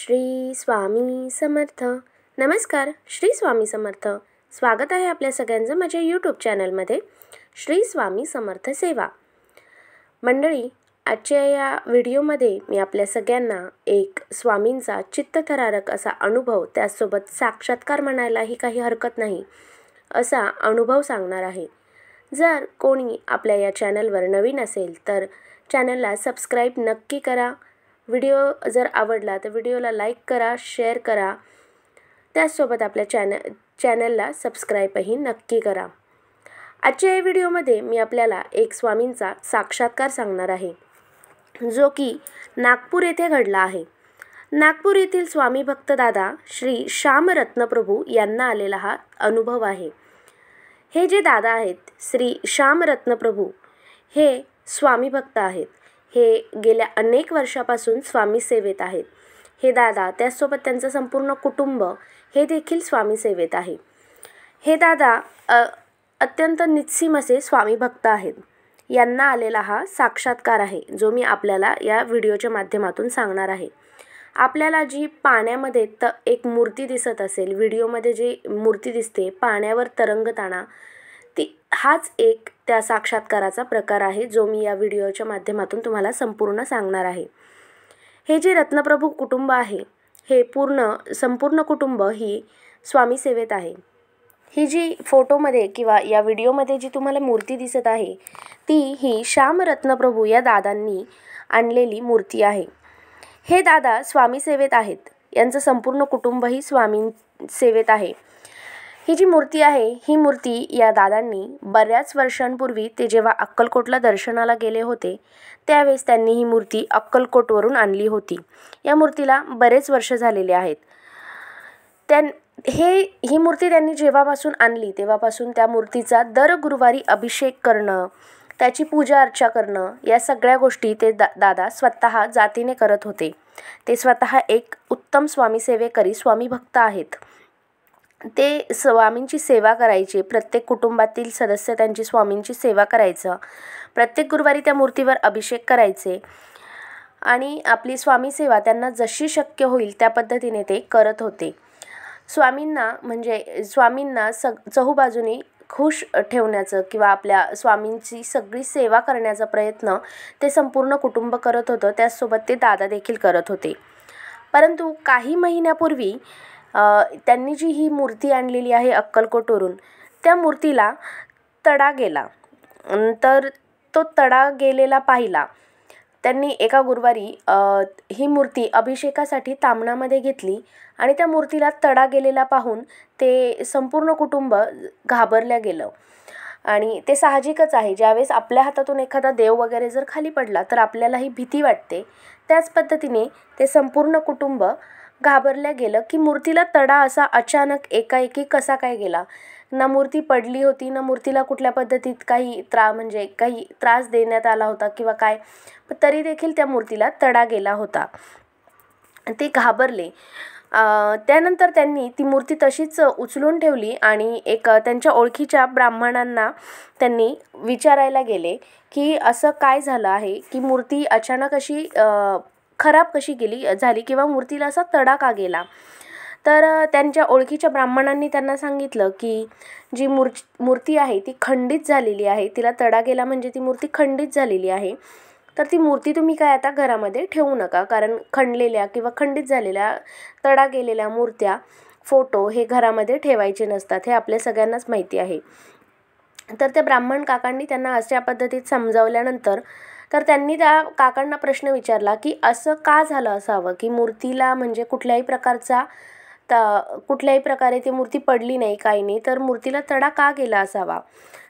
श्री स्वामी समर्थ नमस्कार श्री स्वामी समर्थ स्वागत आहे आपल्या सगळ्यांचं माझ्या यूट्यूब चॅनलमध्ये श्री स्वामी समर्थ सेवा मंडळी आजच्या या व्हिडिओमध्ये मी आपल्या सगळ्यांना एक स्वामींचा चित्तथरारक असा अनुभव त्याचसोबत साक्षात्कार म्हणायलाही काही हरकत नाही असा अनुभव सांगणार आहे जर कोणी आपल्या या चॅनलवर नवीन असेल तर चॅनलला सबस्क्राईब नक्की करा व्हिडिओ जर आवडला तर व्हिडिओला लाईक करा शेअर करा त्याचसोबत आपल्या चॅनल चॅनलला सबस्क्राईबही नक्की करा आजच्या या व्हिडिओमध्ये मी आपल्याला एक स्वामींचा साक्षात्कार सांगणार आहे जो की नागपूर येथे घडला आहे नागपूर येथील स्वामी भक्तदादा श्री श्यामरत्नप्रभू यांना आलेला हा अनुभव आहे हे जे दादा आहेत श्री श्यामरत्नप्रभू हे स्वामी भक्त आहेत हे गेल्या अनेक वर्षापासून स्वामी सेवेत आहेत हे दादा त्याचसोबत त्यांचं संपूर्ण कुटुंब हे देखील स्वामी सेवेत आहे हे दादा अत्यंत निस्सीम असे स्वामी भक्त आहेत यांना आलेला हा साक्षात्कार आहे जो मी आपल्याला या व्हिडिओच्या माध्यमातून सांगणार आहे आपल्याला जी पाण्यामध्ये एक मूर्ती दिसत असेल व्हिडिओमध्ये जी मूर्ती दिसते पाण्यावर तरंगताना ती हाच एक त्या साक्षात्काराचा प्रकार आहे जो मी या व्हिडिओच्या माध्यमातून तुम्हाला संपूर्ण सांगणार आहे हे जे रत्नप्रभू कुटुंब आहे हे पूर्ण संपूर्ण कुटुंब ही स्वामी सेवेत आहे ही जी फोटोमध्ये किंवा या व्हिडिओमध्ये जी तुम्हाला मूर्ती दिसत आहे ती ही श्याम रत्नप्रभू या दादांनी आणलेली मूर्ती आहे हे दादा स्वामी सेवेत आहेत यांचं संपूर्ण कुटुंबही स्वामी सेवेत आहे ही जी मूर्ती आहे ही मूर्ती या दादांनी बऱ्याच वर्षांपूर्वी ते जेव्हा अक्कलकोटला दर्शनाला गेले होते त्यावेळेस त्यांनी ही मूर्ती अक्कलकोटवरून आणली होती या मूर्तीला बरेच वर्ष झालेले आहेत त्यां हे ही मूर्ती त्यांनी जेव्हापासून आणली तेव्हापासून त्या मूर्तीचा दर गुरुवारी अभिषेक करणं त्याची पूजा अर्चा करणं या सगळ्या गोष्टी ते दा दादा स्वतः जातीने करत होते ते स्वतः एक उत्तम स्वामीसेवेकरी स्वामी भक्त आहेत ते स्वामींची सेवा करायचे प्रत्येक कुटुंबातील सदस्य त्यांची स्वामींची सेवा करायचं प्रत्येक गुरुवारी त्या मूर्तीवर अभिषेक करायचे आणि आपली स्वामी सेवा त्यांना जशी शक्य होईल त्या पद्धतीने ते करत होते स्वामींना म्हणजे स्वामींना सग चहूबाजूनी खुश ठेवण्याचं किंवा आपल्या स्वामींची सगळी सेवा करण्याचा प्रयत्न ते संपूर्ण कुटुंब करत होतं त्याचसोबत ते दादा देखील करत होते परंतु काही महिन्यापूर्वी त्यांनी जी ही मूर्ती आणलेली आहे अक्कलकोटवरून त्या मूर्तीला तडा गेला तर तो तडा गेलेला पाहिला त्यांनी एका गुरुवारी ही मूर्ती अभिषेकासाठी तामणामध्ये घेतली आणि त्या मूर्तीला तडा गेलेला पाहून ते संपूर्ण कुटुंब घाबरल्या गेलं आणि ते साहजिकच आहे ज्यावेळेस आपल्या हातातून एखादा देव वगैरे जर खाली पडला तर आपल्यालाही भीती वाटते त्याच पद्धतीने ते संपूर्ण कुटुंब घाबरल्या गेलं की मूर्तीला तडा असा अचानक एकाएकी कसा काय गेला ना मूर्ती पडली होती ना मूर्तीला कुठल्या पद्धतीत काही त्रा म्हणजे काही त्रास देण्यात आला होता किंवा काय तरी देखील त्या मूर्तीला तडा गेला होता ते घाबरले त्यानंतर त्यांनी ती मूर्ती तशीच उचलून ठेवली आणि एक त्यांच्या ओळखीच्या ब्राह्मणांना त्यांनी विचारायला गेले की असं काय झालं आहे की मूर्ती अचानक अशी खराब कशी गेली झाली किंवा मूर्तीला असा तडा का गेला तर त्यांच्या ओळखीच्या ब्राह्मणांनी त्यांना सांगितलं की जी मूर् मूर्ती आहे ती खंडित झालेली आहे तिला तडा गेला म्हणजे ती मूर्ती खंडित झालेली आहे तर ती मूर्ती तुम्ही काय आता घरामध्ये ठेवू नका कारण खंडलेल्या किंवा खंडित झालेल्या तडा गेलेल्या मूर्त्या फोटो हे घरामध्ये ठेवायचे नसतात हे आपल्या सगळ्यांनाच माहिती आहे तर त्या ब्राह्मण काकांनी त्यांना अशा पद्धतीत समजावल्यानंतर तर त्यांनी त्या काकांना प्रश्न विचारला की असं का झालं असावं की मूर्तीला म्हणजे कुठल्याही प्रकारचा त कुठल्याही प्रकारे ती मूर्ती पडली नाही काही नाही तर मूर्तीला तडा का गेला असावा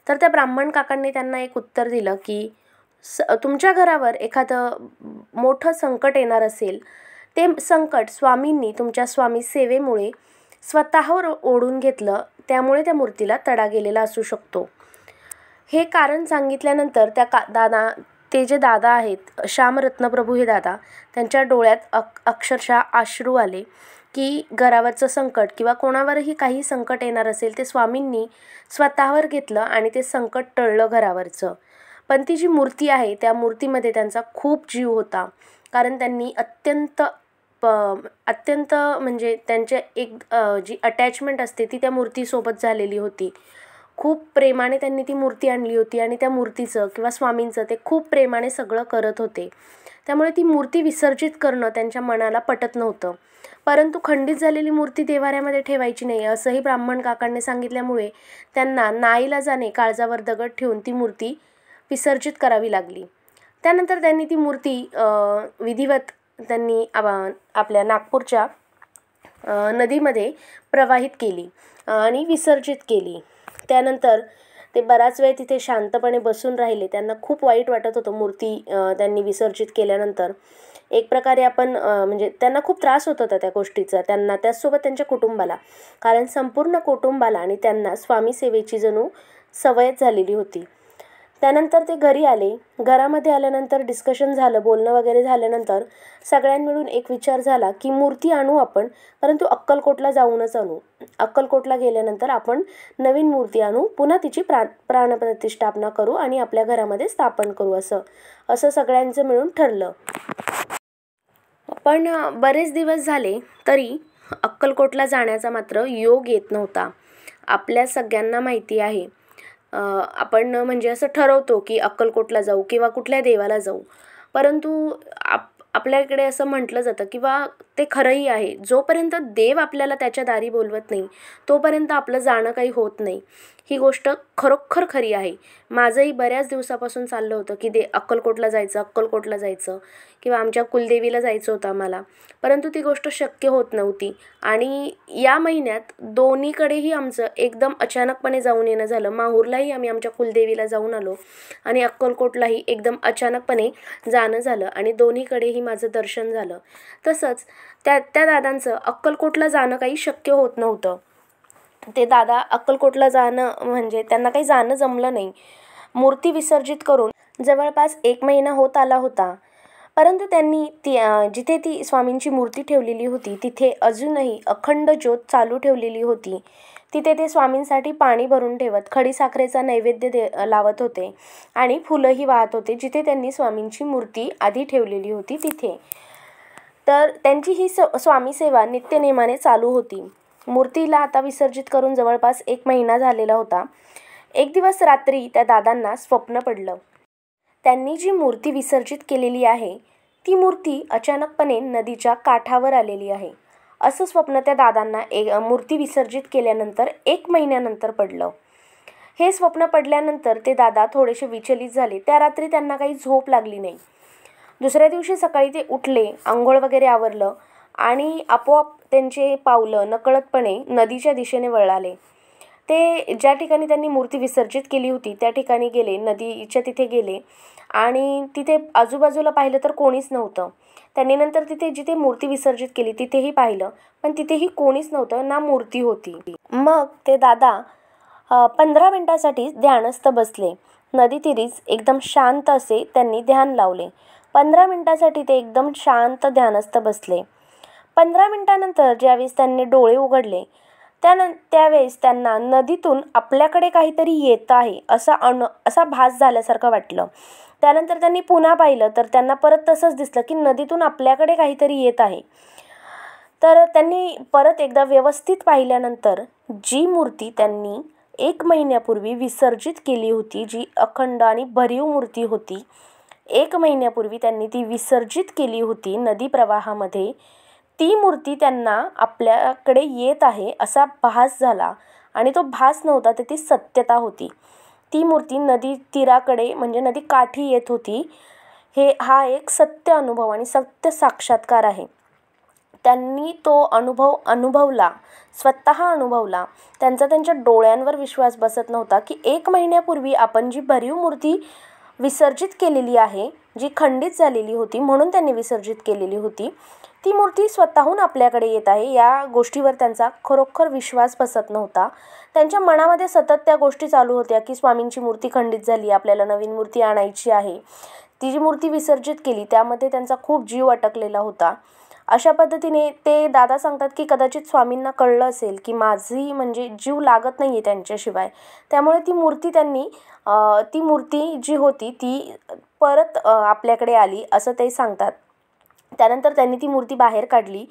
तर त्या ब्राह्मण काकांनी त्यांना एक उत्तर दिलं की स तुमच्या घरावर एखादं मोठं संकट येणार असेल ते संकट स्वामींनी तुमच्या स्वामी सेवेमुळे स्वतःवर ओढून घेतलं त्यामुळे त्या मूर्तीला तडा गेलेला असू शकतो हे कारण सांगितल्यानंतर त्या का दादा ते जे दादा आहेत श्यामरत्न प्रभू हे दादा त्यांच्या डोळ्यात अक अक्षरशः अश्रू आले की घरावरचं संकट किंवा कोणावरही काही संकट येणार असेल ते स्वामींनी स्वतःवर घेतलं आणि ते संकट टळलं घरावरचं पण ती जी मूर्ती आहे त्या मूर्तीमध्ये त्यांचा खूप जीव होता कारण त्यांनी अत्यंत प अत्यंत म्हणजे त्यांच्या एक जी अटॅचमेंट असते ती त्या मूर्तीसोबत झालेली होती खूप प्रेमाने त्यांनी ती मूर्ती आणली होती आणि त्या मूर्तीचं किंवा स्वामींचं ते खूप प्रेमाने सगळं करत होते त्यामुळे ती मूर्ती विसर्जित करणं त्यांच्या मनाला पटत नव्हतं परंतु खंडित झालेली मूर्ती देवाऱ्यामध्ये ठेवायची नाही असंही ब्राह्मण काकांनी सांगितल्यामुळे त्यांना नाईलाजाने काळजावर दगड ठेवून ती मूर्ती विसर्जित करावी लागली त्यानंतर त्यांनी ती मूर्ती विधिवत त्यांनी आपल्या नागपूरच्या नदीमध्ये प्रवाहित केली आणि विसर्जित केली त्यानंतर ते बराच वेळ तिथे शांतपणे बसून राहिले त्यांना खूप वाईट वाटत होतं मूर्ती त्यांनी विसर्जित केल्यानंतर एक प्रकारे आपण म्हणजे त्यांना खूप त्रास होत होता त्या गोष्टीचा त्यांना त्याचसोबत त्यांच्या कुटुंबाला कारण संपूर्ण कुटुंबाला आणि त्यांना स्वामी सेवेची जणू सवयच झालेली होती त्यानंतर ते घरी आले घरामध्ये आल्यानंतर डिस्कशन झालं बोलणं वगैरे झाल्यानंतर सगळ्यां मिळून एक विचार झाला की मूर्ती आणू आपण परंतु अक्कलकोटला जाऊनच आणू अक्कलकोटला गेल्यानंतर आपण नवीन मूर्ती आणू पुन्हा तिची प्रा प्राणप्रतिष्ठापना करू आणि आपल्या घरामध्ये स्थापन करू असं असं सगळ्यांचं मिळून ठरलं पण बरेच दिवस झाले तरी अक्कलकोटला जाण्याचा मात्र योग येत नव्हता आपल्या सगळ्यांना माहिती आहे आपण म्हणजे असं ठरवतो की अक्कलकोटला जाऊ किंवा कुठल्या देवाला जाऊ परंतु आप आपल्याकडे असं म्हटलं जातं किंवा ते खरंही आहे जोपर्यंत देव आपल्याला त्याच्या दारी बोलवत नाही तोपर्यंत आपलं जाणं काही होत नाही ही गोष्ट खरोखर खरी आहे माझंही बऱ्याच दिवसापासून चाललं होतं की दे अक्कलकोटला जायचं अक्कलकोटला जायचं किंवा आमच्या कुलदेवीला जायचं होतं आम्हाला परंतु ती गोष्ट शक्य होत नव्हती आणि या महिन्यात दोन्हीकडेही आमचं एकदम अचानकपणे जाऊन येणं झालं माहूरलाही आम्ही आमच्या कुलदेवीला जाऊन आलो आणि अक्कलकोटलाही एकदम अचानकपणे जाणं झालं आणि दोन्हीकडेही माझं दर्शन झालं तसंच त्या त्या दादांचं अक्कलकोटला जाणं काही शक्य होत नव्हतं ते दादा अक्कलकोटला जाणं म्हणजे त्यांना काही जाणं जमलं नाही मूर्ती विसर्जित करून जवळपास एक महिना होत आला होता परंतु त्यांनी ती जिथे ती स्वामींची मूर्ती ठेवलेली होती तिथे अजूनही अखंड ज्योत चालू ठेवलेली होती तिथे ते स्वामींसाठी पाणी भरून ठेवत खडी साखरेचा नैवेद्य दे लावत होते आणि फुलंही वाहत होते जिथे त्यांनी स्वामींची मूर्ती आधी ठेवलेली होती तिथे तर त्यांची ही स स्वामी सेवा नित्यनेमाने चालू होती मूर्तीला आता विसर्जित करून जवळपास एक महिना झालेला होता एक दिवस रात्री त्या दादांना स्वप्न पडलं त्यांनी जी मूर्ती विसर्जित केलेली आहे ती मूर्ती अचानकपणे नदीच्या काठावर आलेली आहे असं स्वप्न त्या दादांना एक मूर्ती विसर्जित केल्यानंतर एक महिन्यानंतर पडलं हे स्वप्न पडल्यानंतर ते दादा थोडेसे विचलित झाले त्या रात्री त्यांना काही झोप लागली नाही दुसऱ्या दिवशी सकाळी ते उठले आंघोळ वगैरे आवरलं आणि आपोआप त्यांचे पावलं नकळतपणे नदीच्या दिशेने वळाले ते ज्या ठिकाणी त्यांनी मूर्ती विसर्जित केली होती त्या ठिकाणी गेले नदीच्या तिथे गेले आणि तिथे आजूबाजूला पाहिलं तर कोणीच नव्हतं त्यांनी नंतर तिथे जिथे मूर्ती विसर्जित केली तिथेही पाहिलं पण तिथेही कोणीच नव्हतं ना मूर्ती होती मग ते दादा पंधरा मिनटासाठी ध्यानस्थ बसले नदी तिरीच एकदम शांत असे त्यांनी ध्यान लावले पंधरा मिनटासाठी ते एकदम शांत ध्यानस्थ बसले पंधरा मिनटानंतर ज्यावेळेस त्यांनी डोळे उघडले त्यान त्यावेळेस त्यांना नदीतून आपल्याकडे काहीतरी येत आहे असा अन असा भास झाल्यासारखं वाटलं त्यानंतर त्यांनी पुन्हा पाहिलं तर त्यांना परत तसंच दिसलं की नदीतून आपल्याकडे काहीतरी येत आहे तर त्यांनी परत एकदा व्यवस्थित पाहिल्यानंतर जी मूर्ती त्यांनी एक महिन्यापूर्वी विसर्जित केली होती जी अखंड आणि भरीव मूर्ती होती एक महिन्यापूर्वी त्यांनी ती विसर्जित केली होती नदी प्रवाहामध्ये ती मूर्ती त्यांना आपल्याकडे येत आहे असा भास झाला आणि तो भास नव्हता तर ती सत्यता होती ती मूर्ती नदी तीराकडे म्हणजे नदी काठी येत होती हे हा एक सत्य अनुभव आणि सत्य साक्षात्कार आहे त्यांनी तो अनुभव अनुभवला स्वतः अनुभवला त्यांचा त्यांच्या डोळ्यांवर विश्वास बसत नव्हता की एक महिन्यापूर्वी आपण जी भरीव मूर्ती विसर्जित केलेली आहे जी खंडित झालेली होती म्हणून त्यांनी विसर्जित केलेली होती ती मूर्ती स्वतःहून आपल्याकडे येत आहे या गोष्टीवर त्यांचा खरोखर विश्वास बसत नव्हता त्यांच्या मनामध्ये सतत त्या गोष्टी चालू होत्या की स्वामींची मूर्ती खंडित झाली आपल्याला नवीन मूर्ती आणायची आहे ती जी मूर्ती विसर्जित केली त्यामध्ये त्यांचा खूप जीव अटकलेला होता अशा पद्धतीने ते दादा सांगतात की कदाचित स्वामींना कळलं असेल की माझी म्हणजे जीव लागत नाही आहे त्यांच्याशिवाय त्यामुळे ती मूर्ती त्यांनी ती मूर्ती जी होती ती परत आपल्याकडे आली असं ते सांगतात त्यानंतर त्यांनी ती मूर्ती बाहेर काढली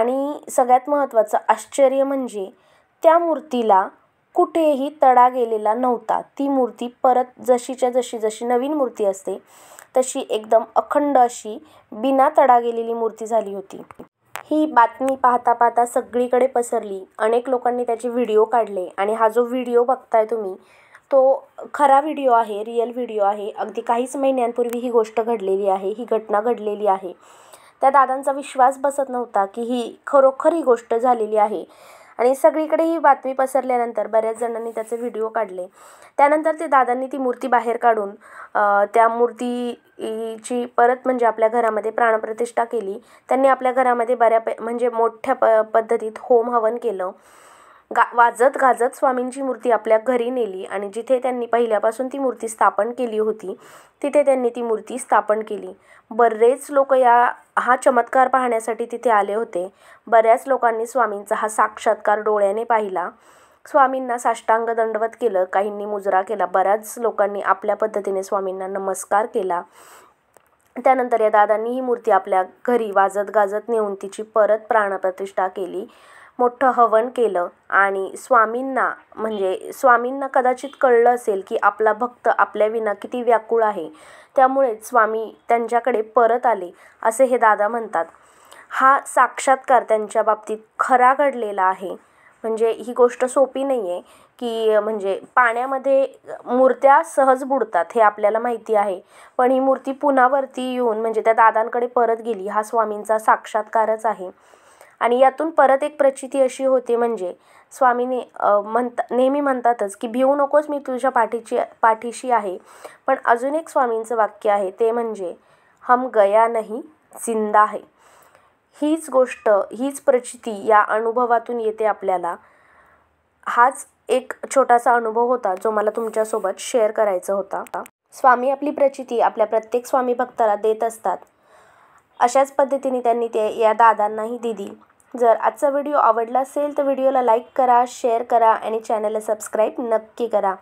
आणि सगळ्यात महत्त्वाचं आश्चर्य म्हणजे त्या मूर्तीला कुठेही तडा गेलेला नव्हता ती मूर्ती परत जशीच्या जशी जशी नवीन मूर्ती असते तशी एकदम अखंड अशी बिना तडा गेलेली मूर्ती झाली होती ही बातमी पाहता पाहता सगळीकडे पसरली अनेक लोकांनी त्याचे व्हिडिओ काढले आणि हा जो व्हिडिओ बघताय तुम्ही तो खरा व्हिडिओ आहे रिअल व्हिडिओ आहे अगदी काहीच महिन्यांपूर्वी ही गोष्ट घडलेली आहे ही घटना घडलेली आहे त्या दादांचा विश्वास बसत नव्हता की ही खरोखर ही गोष्ट झालेली आहे आणि सगळीकडे ही बातमी पसरल्यानंतर बऱ्याच जणांनी त्याचे व्हिडिओ काढले त्यानंतर ते दादांनी ती मूर्ती बाहेर काढून त्या मूर्तीची परत म्हणजे आपल्या घरामध्ये प्राणप्रतिष्ठा केली त्यांनी आपल्या घरामध्ये बऱ्या म्हणजे मोठ्या प पद्धतीत होम हवन केलं गा वाजत गाजत स्वामींची मूर्ती आपल्या घरी नेली आणि जिथे त्यांनी पहिल्यापासून ती मूर्ती स्थापन केली होती तिथे त्यांनी ती मूर्ती स्थापन केली बरेच लोक या हा चमत्कार पाहण्यासाठी तिथे आले होते बऱ्याच लोकांनी स्वामींचा हा साक्षात्कार डोळ्याने पाहिला स्वामींना साष्टांग दंडवत केलं काहींनी मुजरा केला बऱ्याच लोकांनी आपल्या पद्धतीने स्वामींना नमस्कार केला त्यानंतर या दादांनी ही मूर्ती आपल्या घरी वाजत गाजत नेऊन तिची परत प्राणप्रतिष्ठा केली मोठं हवन केलं आणि स्वामींना म्हणजे स्वामींना कदाचित कळलं असेल की आपला भक्त आपल्याविना किती व्याकुळ आहे त्यामुळेच स्वामी त्यांच्याकडे परत आले असे हे दादा म्हणतात हा साक्षात्कार त्यांच्या बाबतीत खरा घडलेला आहे म्हणजे ही गोष्ट सोपी नाही आहे की म्हणजे पाण्यामध्ये मूर्त्या सहज बुडतात हे आपल्याला माहिती आहे पण ही मूर्ती पुन्हावरती येऊन म्हणजे त्या दादांकडे परत गेली हा स्वामींचा साक्षात्कारच आहे आणि यातून परत एक प्रचिती अशी होते म्हणजे स्वामीने म्हणता नेहमी म्हणतातच की भिवू नकोस मी तुझ्या पाठीची पाठीशी आहे पण अजून एक स्वामींचं वाक्य आहे ते म्हणजे हम गया नाही जिंदा आहे हीच गोष्ट हीच प्रचिती या अनुभवातून येते आपल्याला हाच एक छोटासा अनुभव होता जो मला तुमच्यासोबत शेअर करायचा होता स्वामी आपली प्रचिती आपल्या प्रत्येक स्वामी भक्ताला देत असतात अशाच पद्धतीने त्यांनी ते या दादांनाही दिली जर आजचा व्हिडिओ आवडला असेल तर व्हिडिओला लाईक करा शेअर करा आणि चॅनलला सबस्क्राईब नक्की करा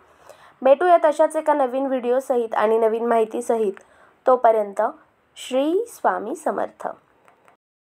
भेटूया तशाच एका नवीन व्हिडिओसहित आणि नवीन माहितीसहित तोपर्यंत श्री स्वामी समर्थ